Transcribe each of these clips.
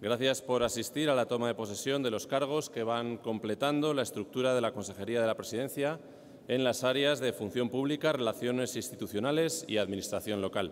Gracias por asistir a la toma de posesión de los cargos que van completando la estructura de la Consejería de la Presidencia en las áreas de Función Pública, Relaciones Institucionales y Administración Local.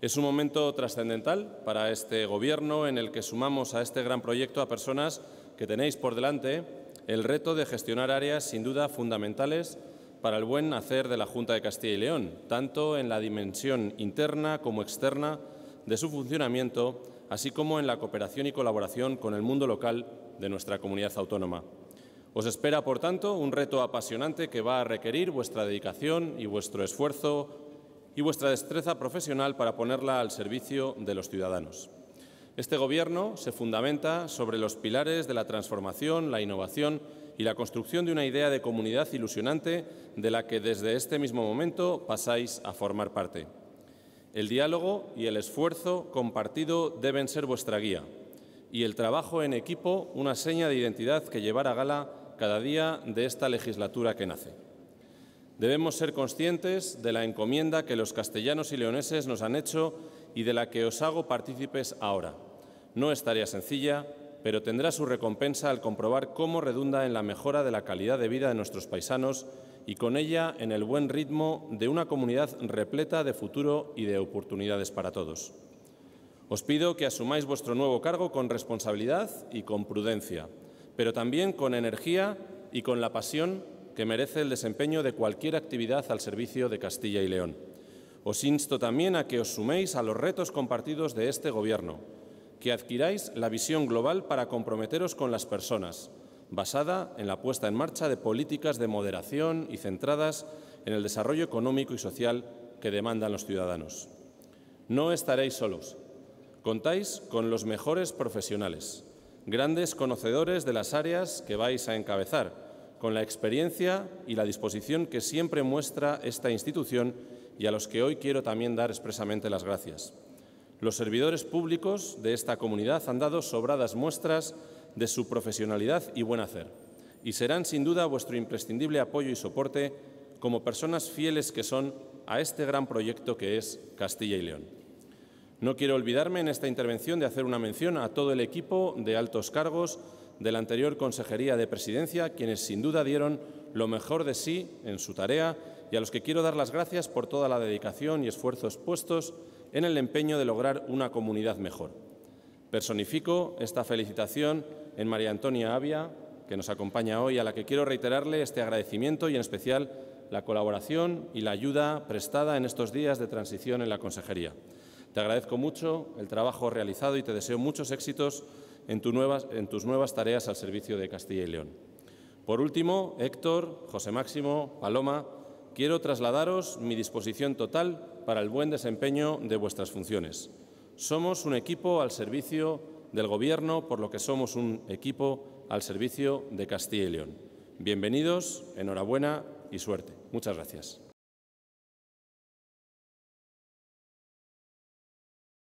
Es un momento trascendental para este Gobierno en el que sumamos a este gran proyecto a personas que tenéis por delante el reto de gestionar áreas sin duda fundamentales para el buen hacer de la Junta de Castilla y León, tanto en la dimensión interna como externa de su funcionamiento así como en la cooperación y colaboración con el mundo local de nuestra comunidad autónoma. Os espera, por tanto, un reto apasionante que va a requerir vuestra dedicación y vuestro esfuerzo y vuestra destreza profesional para ponerla al servicio de los ciudadanos. Este Gobierno se fundamenta sobre los pilares de la transformación, la innovación y la construcción de una idea de comunidad ilusionante de la que desde este mismo momento pasáis a formar parte. El diálogo y el esfuerzo compartido deben ser vuestra guía y el trabajo en equipo una seña de identidad que llevar a gala cada día de esta legislatura que nace. Debemos ser conscientes de la encomienda que los castellanos y leoneses nos han hecho y de la que os hago partícipes ahora. No es tarea sencilla, pero tendrá su recompensa al comprobar cómo redunda en la mejora de la calidad de vida de nuestros paisanos y con ella en el buen ritmo de una comunidad repleta de futuro y de oportunidades para todos. Os pido que asumáis vuestro nuevo cargo con responsabilidad y con prudencia, pero también con energía y con la pasión que merece el desempeño de cualquier actividad al servicio de Castilla y León. Os insto también a que os suméis a los retos compartidos de este Gobierno, que adquiráis la visión global para comprometeros con las personas, basada en la puesta en marcha de políticas de moderación y centradas en el desarrollo económico y social que demandan los ciudadanos. No estaréis solos. Contáis con los mejores profesionales, grandes conocedores de las áreas que vais a encabezar, con la experiencia y la disposición que siempre muestra esta institución y a los que hoy quiero también dar expresamente las gracias. Los servidores públicos de esta comunidad han dado sobradas muestras de su profesionalidad y buen hacer y serán sin duda vuestro imprescindible apoyo y soporte como personas fieles que son a este gran proyecto que es Castilla y León. No quiero olvidarme en esta intervención de hacer una mención a todo el equipo de altos cargos de la anterior Consejería de Presidencia, quienes sin duda dieron lo mejor de sí en su tarea y a los que quiero dar las gracias por toda la dedicación y esfuerzos puestos en el empeño de lograr una comunidad mejor. Personifico esta felicitación en María Antonia Avia, que nos acompaña hoy, a la que quiero reiterarle este agradecimiento y en especial la colaboración y la ayuda prestada en estos días de transición en la Consejería. Te agradezco mucho el trabajo realizado y te deseo muchos éxitos en, tus nuevas tareas al servicio de Castilla y León. Por último, Héctor, José Máximo, Paloma, quiero trasladaros mi disposición total para el buen desempeño de vuestras funciones. Somos un equipo al servicio del Gobierno, por lo que somos un equipo al servicio de Castilla y León. Bienvenidos, enhorabuena y suerte. Muchas gracias.